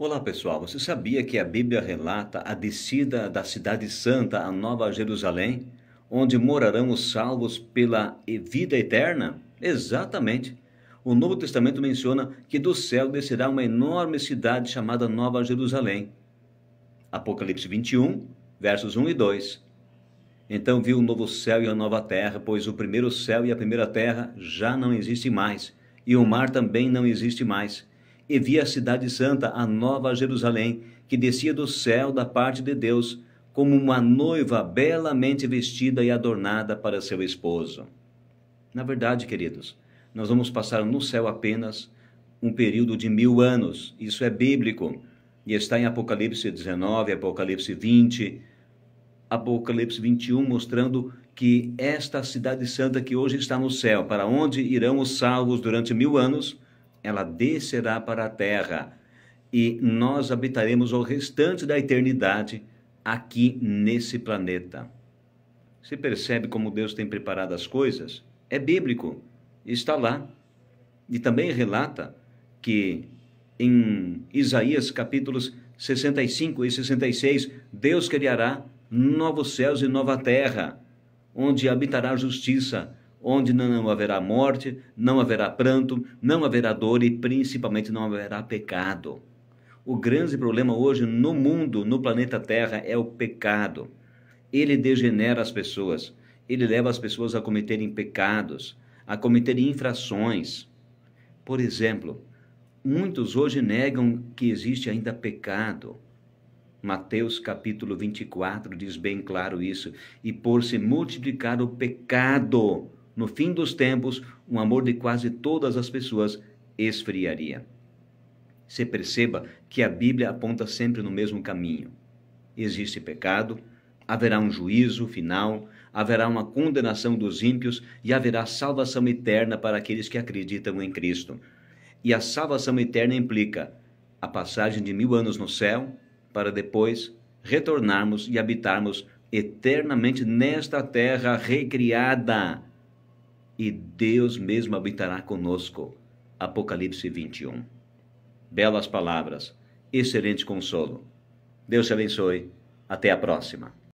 Olá pessoal, você sabia que a Bíblia relata a descida da Cidade Santa a Nova Jerusalém, onde morarão os salvos pela vida eterna? Exatamente. O Novo Testamento menciona que do céu descerá uma enorme cidade chamada Nova Jerusalém. Apocalipse 21, versos 1 e 2. Então viu o novo céu e a nova terra, pois o primeiro céu e a primeira terra já não existem mais, e o mar também não existe mais e vi a Cidade Santa, a Nova Jerusalém, que descia do céu da parte de Deus, como uma noiva belamente vestida e adornada para seu esposo. Na verdade, queridos, nós vamos passar no céu apenas um período de mil anos. Isso é bíblico e está em Apocalipse 19, Apocalipse 20, Apocalipse 21, mostrando que esta cidade santa que hoje está no céu, para onde irão os salvos durante mil anos, ela descerá para a terra e nós habitaremos o restante da eternidade aqui nesse planeta. Você percebe como Deus tem preparado as coisas? É bíblico, está lá. E também relata que em Isaías capítulos 65 e 66, Deus criará novos céus e nova terra, onde habitará a justiça onde não haverá morte, não haverá pranto, não haverá dor e principalmente não haverá pecado. O grande problema hoje no mundo, no planeta Terra, é o pecado. Ele degenera as pessoas, ele leva as pessoas a cometerem pecados, a cometerem infrações. Por exemplo, muitos hoje negam que existe ainda pecado. Mateus capítulo 24 diz bem claro isso: e por se multiplicar o pecado, no fim dos tempos, o amor de quase todas as pessoas esfriaria. se perceba que a Bíblia aponta sempre no mesmo caminho. Existe pecado, haverá um juízo final, haverá uma condenação dos ímpios e haverá salvação eterna para aqueles que acreditam em Cristo. E a salvação eterna implica a passagem de mil anos no céu para depois retornarmos e habitarmos eternamente nesta terra recriada e Deus mesmo habitará conosco. Apocalipse 21. Belas palavras, excelente consolo. Deus te abençoe. Até a próxima.